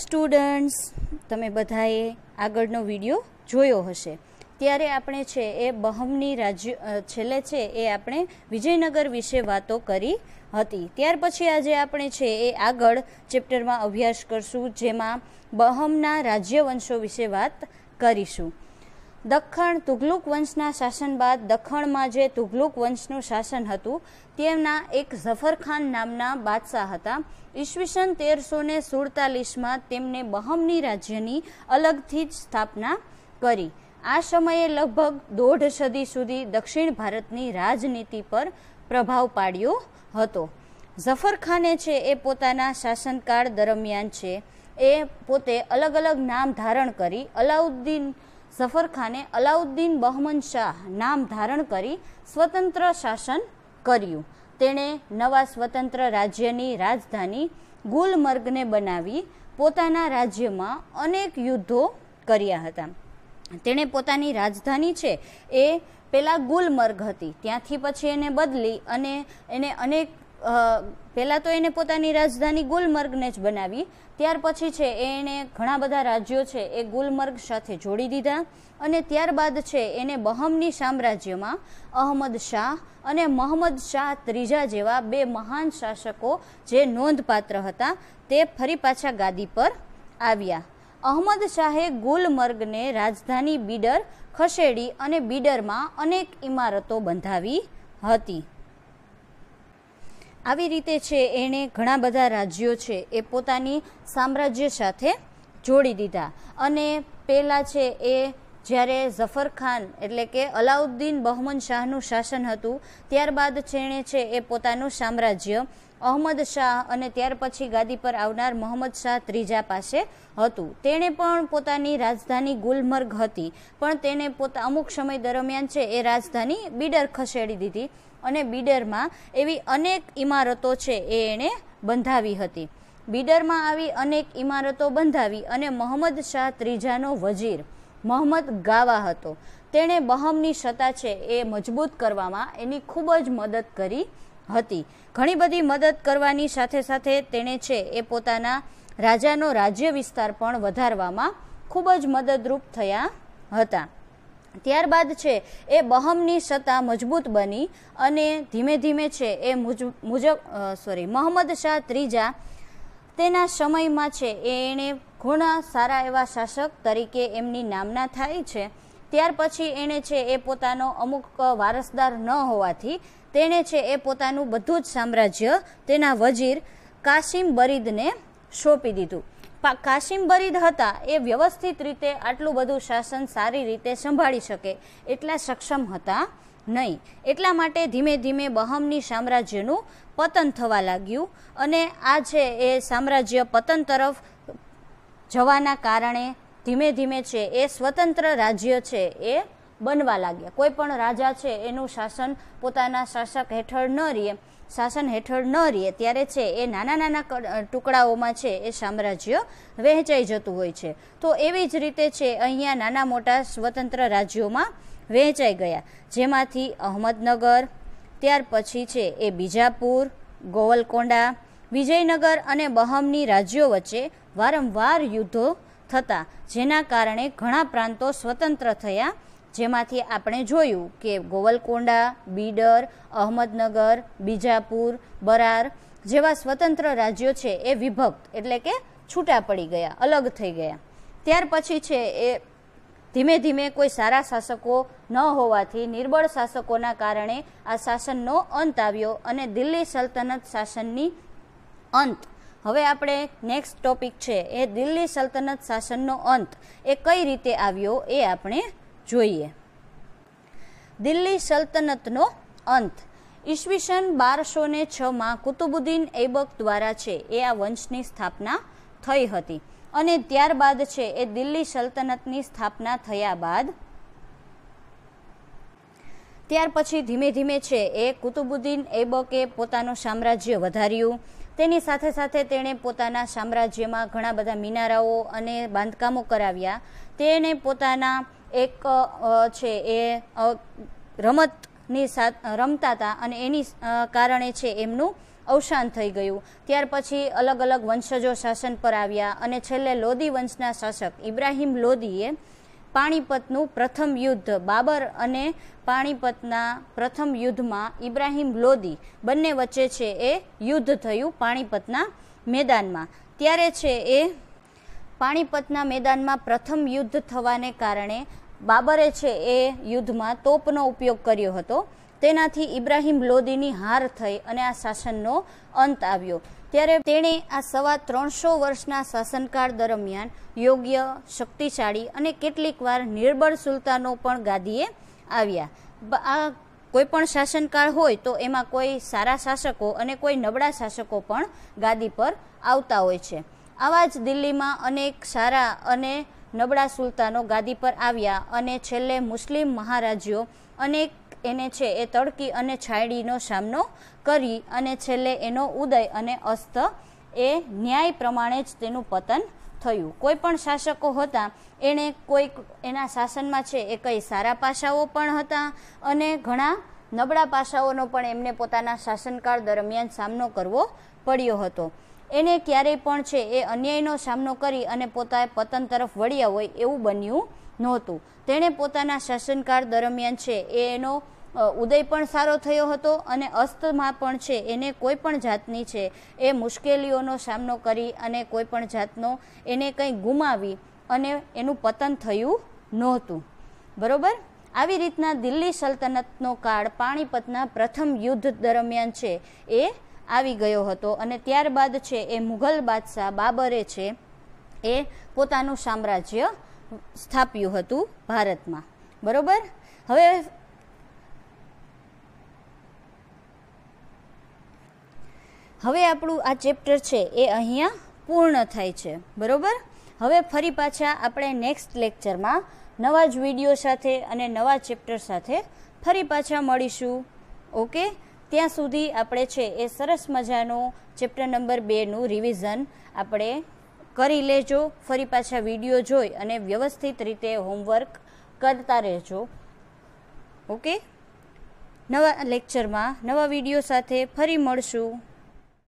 students તમે બધાએ આગળનો વિડીયો જોયો હશે ત્યારે આપણે છે એ બહમની રાજ્ય છેલ્લે છે એ આપણે વિજયનગર વિશે વાતો કરી હતી ત્યાર પછી આજે આપણે છે એ આગળ ચેપ્ટરમાં અભ્યાસ કરશું જેમાં બહમના રાજ્યવંશો વિશે વાત કરીશું દખ્ખણ તુગલુક વંશના શાસન બાદ દખ્ખણમાં જે તુઘલુક વંશનું શાસન હતું તેમના એક ઝફરખાન નામના બાદશાહ હતા ઈસવીસન તેરસો ને સુડતાલીસમાં તેમને બહમની રાજ્યની અલગથી જ સ્થાપના કરી આ સમયે લગભગ દોઢ સદી સુધી દક્ષિણ ભારતની રાજનીતિ પર પ્રભાવ પાડ્યો હતો ઝફરખાને છે એ પોતાના શાસનકાળ દરમિયાન છે એ પોતે અલગ અલગ નામ ધારણ કરી અલાઉદ્દીન ઝફર અલાઉદ્દીન બહમન શાહ નામ ધારણ કરી સ્વતંત્ર શાસન કર્યું તેણે નવા સ્વતંત્ર રાજ્યની રાજધાની ગુલમર્ગને બનાવી પોતાના રાજ્યમાં અનેક યુદ્ધો કર્યા હતા તેણે પોતાની રાજધાની છે એ પેલા ગુલમર્ગ હતી ત્યાંથી પછી એને બદલી અને એને અનેક પહેલાં તો એને પોતાની રાજધાની ગુલમર્ગને જ બનાવી ત્યાર પછી છે એણે ઘણા બધા રાજ્યો છે એ ગુલમર્ગ સાથે જોડી દીધા અને ત્યારબાદ છે એને બહમની સામ્રાજ્યમાં અહમદ શાહ અને મહમ્મદ શાહ ત્રીજા જેવા બે મહાન શાસકો જે નોંધપાત્ર હતા તે ફરી પાછા ગાદી પર આવ્યા અહમદ શાહે ગુલમર્ગને રાજધાની બીડર ખસેડી અને બીડરમાં અનેક ઇમારતો બંધાવી હતી આવી રીતે છે એણે ઘણા બધા રાજ્યો છે એ પોતાની સામ્રાજ્ય સાથે જોડી દીધા અને પહેલાં છે એ જ્યારે ઝફર ખાન એટલે કે અલાઉદ્દીન બહમન શાહનું શાસન હતું ત્યારબાદ છેણે છે એ પોતાનું સામ્રાજ્ય અહમદ શાહ અને ત્યાર પછી ગાદી પર આવનાર મોહમ્મદ શાહ ત્રીજા પાસે હતું તેણે પણ પોતાની રાજધાની ગુલમર્ગ હતી પણ તેણે પોતા અમુક સમય દરમિયાન છે એ રાજધાની બીડર ખસેડી દીધી અને બિડરમાં એવી અનેક ઇમારતો છે એ એણે બંધાવી હતી બિડરમાં આવી અનેક ઇમારતો બંધાવી અને મોહમ્મદ શાહ ત્રીજાનો વજીર મોહમ્મદ ગાવા હતો તેણે બહમની સત્તા છે એ મજબૂત કરવામાં એની ખૂબ જ મદદ કરી હતી ઘણી બધી મદદ કરવાની સાથે સાથે તેણે છે એ પોતાના રાજાનો રાજ્ય વિસ્તાર પણ વધારવામાં ખૂબ જ મદદરૂપ થયા હતા ત્યારબાદ છે એ બહમની સત્તા મજબૂત બની અને ધીમે ધીમે છે એ મુજબ સોરી મોહમ્મદ શાહ ત્રીજા તેના સમયમાં છે એણે ઘણા સારા એવા શાસક તરીકે એમની નામના થાય છે ત્યાર પછી એણે છે એ પોતાનો અમુક વારસદાર ન હોવાથી તેણે છે એ પોતાનું બધું જ સામ્રાજ્ય તેના વજીર કાસિમ બરીદને સોંપી દીધું કાશિમ બરીદ હતા એ વ્યવસ્થિત રીતે આટલું બધું શાસન સારી રીતે સંભાળી શકે એટલા સક્ષમ હતા નહીં એટલા માટે ધીમે ધીમે બહમની સામ્રાજ્યનું પતન થવા લાગ્યું અને આ છે એ સામ્રાજ્ય પતન તરફ જવાના કારણે ધીમે ધીમે છે એ સ્વતંત્ર રાજ્ય છે એ બનવા લાગ્યા કોઈ પણ રાજા છે એનું શાસન પોતાના શાસક હેઠળ ન રહે શાસન હેઠળ ન રહે ત્યારે છે એ નાના નાના ટુકડાઓમાં છે એ સામ્રાજ્ય વહેંચાઈ જતું હોય છે તો એવી જ રીતે છે અહીંયા નાના મોટા સ્વતંત્ર રાજ્યોમાં વહેંચાઈ ગયા જેમાંથી અહમદનગર ત્યાર પછી છે એ બીજાપુર ગોવલકોંડા વિજયનગર અને બહમની રાજ્યો વચ્ચે વારંવાર યુદ્ધો થતા જેના કારણે ઘણા પ્રાંતો સ્વતંત્ર થયા જેમાંથી આપણે જોયું કે ગોવલકોંડા બીડર અહમદનગર બીજાપુર બરાર જેવા સ્વતંત્ર રાજ્યો છે એ વિભક્ત એટલે કે છૂટા પડી ગયા અલગ થઈ ગયા ત્યાર પછી છે એ ધીમે ધીમે કોઈ સારા શાસકો ન હોવાથી નિર્બળ શાસકોના કારણે આ શાસનનો અંત આવ્યો અને દિલ્હી સલ્તનત શાસનની અંત હવે આપણે નેક્સ્ટ ટોપિક છે એ દિલ્હી સલ્તનત શાસનનો અંત એ કઈ રીતે આવ્યો એ આપણે જોઈએ દિલ્હી સલ્તનતનો અંત ઈસવીસન બારસો ને છમાં કુતુબુદ્દીન એબક દ્વારા છે એ આ વંશની સ્થાપના થઈ હતી અને ત્યારબાદ છે એ દિલ્હી સલ્તનતની સ્થાપના થયા બાદ ત્યાર પછી ધીમે ધીમે છે એ કુતુબુદ્દીન એબકે પોતાનું સામ્રાજ્ય વધાર્યું તેની સાથે સાથે તેણે પોતાના સામ્રાજ્યમાં ઘણા બધા મિનારાઓ અને બાંધકામો કરાવ્યા તેણે પોતાના એક છે એ રમતની સાથ રમતા હતા અને એની કારણે છે એમનું અવસાન થઈ ગયું ત્યાર પછી અલગ અલગ વંશજો શાસન પર આવ્યા અને છેલ્લે લોદી વંશના શાસક ઇબ્રાહિમ લોદીએ પાણીપતનું પ્રથમ યુદ્ધ બાબર અને પાણીપતના પ્રથમ યુદ્ધમાં ઇબ્રાહિમ લોદી બંને વચ્ચે છે એ યુદ્ધ થયું પાણીપતના મેદાનમાં ત્યારે છે એ પાણીપતના મેદાનમાં પ્રથમ યુદ્ધ થવાને કારણે બાબરે છે એ યુદ્ધમાં તોપનો ઉપયોગ કર્યો હતો તેનાથી ઇબ્રાહિમ લોદીની હાર થઈ અને આ શાસનનો અંત આવ્યો ત્યારે તેણે આ સવા ત્રણસો વર્ષના શાસનકાળ દરમિયાન યોગ્ય શક્તિશાળી અને કેટલીકવાર નિર્બળ સુલતાનો પણ ગાદીએ આવ્યા આ કોઈપણ શાસનકાળ હોય તો એમાં કોઈ સારા શાસકો અને કોઈ નબળા શાસકો પણ ગાદી પર આવતા હોય છે આવા જ દિલ્હીમાં અનેક સારા અને નબળા સુલતાનો ગાદી પર આવ્યા અને છેલ્લે મુસ્લિમ મહારાજીઓ અનેક એને છે એ તડકી અને છાયડીનો સામનો કરી અને છેલ્લે એનો ઉદય અને અસ્ત એ ન્યાય પ્રમાણે જ તેનું પતન થયું કોઈ પણ શાસકો હતા એણે કોઈક એના શાસનમાં છે એ કંઈ સારા પાસાઓ પણ હતા અને ઘણા નબળા પાસાઓનો પણ એમને પોતાના શાસનકાળ દરમિયાન સામનો કરવો પડ્યો હતો એને ક્યારેય પણ છે એ અન્યાયનો સામનો કરી અને પોતાએ પતન તરફ વળ્યા હોય એવું બન્યું નહોતું તેણે પોતાના શાસનકાળ દરમિયાન છે એ એનો ઉદય પણ સારો થયો હતો અને અસ્તમાં પણ છે એને કોઈ પણ જાતની છે એ મુશ્કેલીઓનો સામનો કરી અને કોઈ પણ જાતનો એને કંઈ ગુમાવી અને એનું પતન થયું નહોતું બરોબર આવી રીતના દિલ્હી સલ્તનતનો કાળ પાણીપતના પ્રથમ યુદ્ધ દરમિયાન છે એ આવી ગયો હતો અને ત્યારબાદ છે એ મુઘલ બાદશાહ બાબરે છે એ પોતાનું સામ્રાજ્ય સ્થાપ્યું હતું ભારતમાં બરોબર હવે હવે આપણું આ ચેપ્ટર છે એ અહીંયા પૂર્ણ થાય છે બરોબર હવે ફરી પાછા આપણે નેક્સ્ટ લેક્ચરમાં નવા જ વિડીયો સાથે અને નવા ચેપ્ટર સાથે ફરી પાછા મળીશું ઓકે ત્યાં સુધી આપણે છે એ સરસ મજાનું ચેપ્ટર નંબર બેનું રિવિઝન આપણે કરી લેજો ફરી પાછા વિડીયો જોઈ અને વ્યવસ્થિત રીતે હોમવર્ક કરતા રહેજો ઓકે નવા લેક્ચરમાં નવા વિડીયો સાથે ફરી મળશું